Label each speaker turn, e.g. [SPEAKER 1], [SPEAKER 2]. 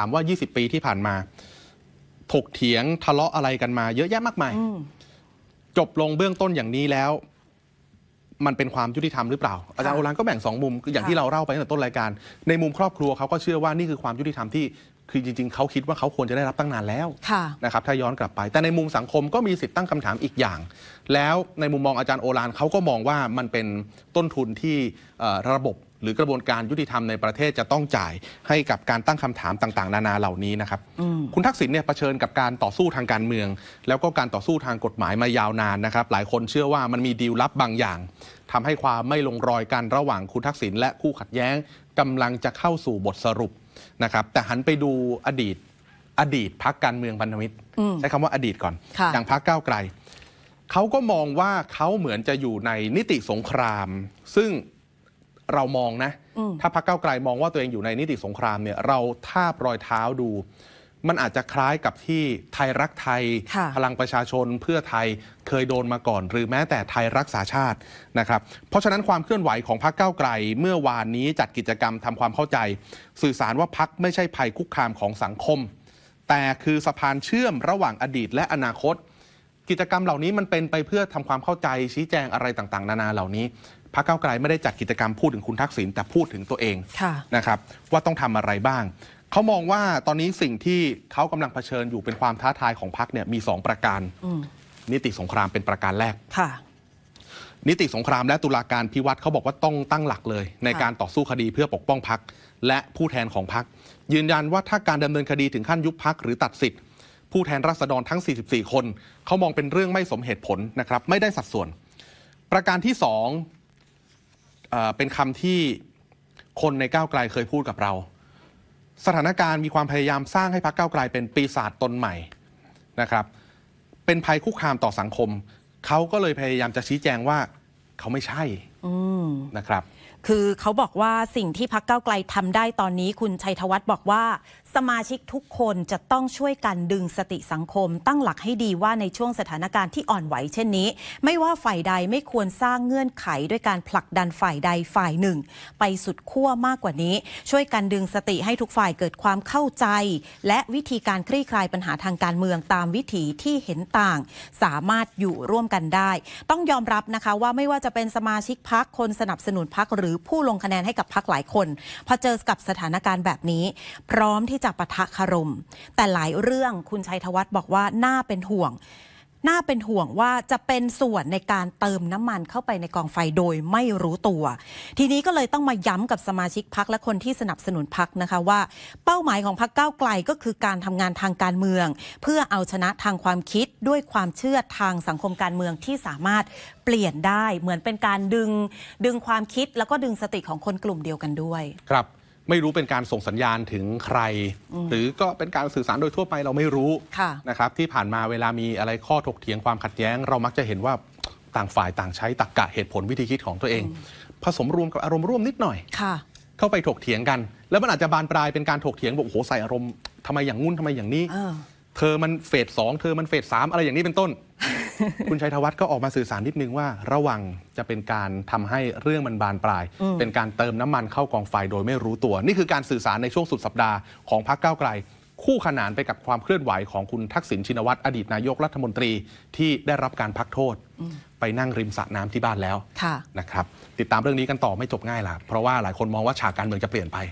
[SPEAKER 1] ามว่า 20 ปีที่ผ่านมาถกเถียงทะเลาะอะไรกันมา เยอะแยะมากมายจบลงเบื้องต้นอย่างนี้แล้ว มันเป็นความยุติธรรมหรือเปล่า อาจารย์โอรันก็แบ่งสองมุม อย่างที่เราเล่าไปตั้งแต่ต้นรายการในมุมครอบครัวเขาก็เชื่อว่านี่คือความยุติธรรมที่คือจริงๆเขาคิดว่าเขาควรจะได้รับตั้งนานแล้วนะครับถ้าย้อนกลับไป แต่ในมุมสังคมก็มีสิทธิ์ตั้งคำถามอีกอย่าง แล้วในมุมมองอาจารย์โอรานเขาก็มองว่ามันเป็นต้นทุนที่ระบบหรือกระบวนการยุติธรรมในประเทศจะต้องจ่ายให้กับการตั้งคำถามต่างๆ นานาเหล่านี้นะครับ คุณทักษิณเนี่ยเผชิญกับการต่อสู้ทางการเมือง แล้วก็การต่อสู้ทางกฎหมายมายาวนานนะครับ หลายคนเชื่อว่ามันมีดีลลับบางอย่าง ทำให้ความไม่ลงรอยกันระหว่างคุณทักษิณและคู่ขัดแย้งกำลังจะเข้าสู่บทสรุปนะครับ แต่หันไปดูอดีต อดีตพักการเมืองพันธมิตรใช้คำว่าอดีตก่อน อย่างพักก้าวไกลเขาก็มองว่าเขาเหมือนจะอยู่ในนิติสงคราม ซึ่งเรามองนะถ้าพรรคเก้าไกลมองว่าตัวเองอยู่ในนิติสงครามเนี่ยเราทาบรอยเท้าดู มันอาจจะคล้ายกับที่ไทยรักไทยพลังประชาชนเพื่อไทยเคยโดนมาก่อน หรือแม้แต่ไทยรักษาชาตินะครับ เพราะฉะนั้นความเคลื่อนไหวของพรรคเก้าไกล เมื่อวานนี้จัดกิจกรรมทำความเข้าใจ สื่อสารว่าพักไม่ใช่ภัยคุกคามของสังคม แต่คือสะพานเชื่อมระหว่างอดีตและอนาคต กิจกรรมเหล่านี้มันเป็นไปเพื่อทำความเข้าใจชี้แจงอะไรต่างๆ นานาเหล่านี้พรรคก้าไกลไม่ได้จัดกิจกรรมพูดถึงคุณทักษิณแต่พูดถึงตัวเองนะครับว่าต้องทำอะไรบ้าง เขามองว่าตอนนี้สิ่งที่เขากำลังเผชิญอยู่เป็นความท้าทายของพรรคเนี่ยมี2ประการนิติสงครามเป็นประการแรกค่ะนิติสงคราม และตุลาการพิวัตรเขาบอกว่าต้องตั้งหลักเลย ในการต่อสู้คดีเพื่อปกป้องพักและผู้แทนของพักยืนยันว่าถ้าการดำเนินคดีถึงขั้นยุบพักหรือตัดสิทธิ์ผู้แทนราษฎรทั้ง44คนเขามองเป็นเรื่องไม่สมเหตุผลนะครับ ไม่ได้สัดส่วน ประการที่2เป็นคำที่คนในก้าวไกลเคยพูดกับเรา สถานการณ์มีความพยายามสร้างให้พรรคก้าวไกลเป็นปีศาจตนใหม่นะครับ เป็นภัยคุกคามต่อสังคม เขาก็เลยพยายามจะชี้แจงว่าเขาไม่ใช่นะครับ
[SPEAKER 2] คือเขาบอกว่าสิ่งที่พักเก้าไกลทำได้ตอนนี้คุณชัยธวัฒน์บอกว่าสมาชิกทุกคนจะต้องช่วยกันดึงสติสังคมตั้งหลักให้ดีว่าในช่วงสถานการณ์ที่อ่อนไหวเช่นนี้ ไม่ว่าฝ่ายใดไม่ควรสร้างเงื่อนไขด้วยการผลักดันฝ่ายใดฝ่ายหนึ่ง ไปสุดขั้วมากกว่านี้ ช่วยกันดึงสติให้ทุกฝ่ายเกิดความเข้าใจ และวิธีการคลี่คลายปัญหาทางการเมืองตามวิถีที่เห็นต่าง สามารถอยู่ร่วมกันได้ ต้องยอมรับนะคะว่าไม่ว่าจะเป็นสมาชิกพักคนสนับสนุนพักหรือผู้ลงคะแนนให้กับพักหลายคน พอเจอกับสถานการณ์แบบนี้พร้อมที่ที่จะปะทะคารม แต่หลายเรื่องคุณชัยธวัฒน์บอกว่าน่าเป็นห่วง น่าเป็นห่วงว่าจะเป็นส่วนในการเติมน้ำมันเข้าไปในกองไฟโดยไม่รู้ตัว ทีนี้ก็เลยต้องมาย้ำกับสมาชิกพักและคนที่สนับสนุนพักนะคะว่า เป้าหมายของพักก้าวไกลก็คือการทำงานทางการเมือง เพื่อเอาชนะทางความคิดด้วยความเชื่อทางสังคมการเมืองที่สามารถเปลี่ยนได้ เหมือนเป็นการดึงดึงความคิดแล้วก็ดึงสติของคนกลุ่มเดียวกันด้วย
[SPEAKER 1] ครับไม่รู้เป็นการส่งสัญญาณถึงใคร หรือก็เป็นการสื่อสารโดยทั่วไปเราไม่รู้นะครับ ที่ผ่านมาเวลามีอะไรข้อถกเถียงความขัดแย้งเรามักจะเห็นว่าต่างฝ่ายต่างใช้ตรรกกะเหตุผลวิธีคิดของตัวเอง ผสมรวมกับอารมณ์ร่วมนิดหน่อยเข้าไปถกเถียงกัน แล้วมันอาจจะบานปลายเป็นการถกเถียงบบกโอ้โหใส่อารมณ์ทำไมอย่างงุ่นทำไมอย่างนี้เธอมันเฟสสองเธอมันเฟสสามอะไรอย่างนี้เป็นต้นคุณชัยธวัฒน์ก็ออกมาสื่อสารนิดนึงว่าระวังจะเป็นการทำให้เรื่องมันบานปลาย เป็นการเติมน้ำมันเข้ากองไฟโดยไม่รู้ตัว นี่คือการสื่อสารในช่วงสุดสัปดาห์ของพรรคก้าวไกล คู่ขนานไปกับความเคลื่อนไหวของคุณทักษิณชินวัตรอดีตนายกรัฐมนตรีที่ได้รับการพักโทษ ไปนั่งริมสระน้ำที่บ้านแล้วนะครับติดตามเรื่องนี้กันต่อไม่จบง่ายล่ะเพราะว่าหลายคนมองว่าฉากการเมืองจะเปลี่ยนไป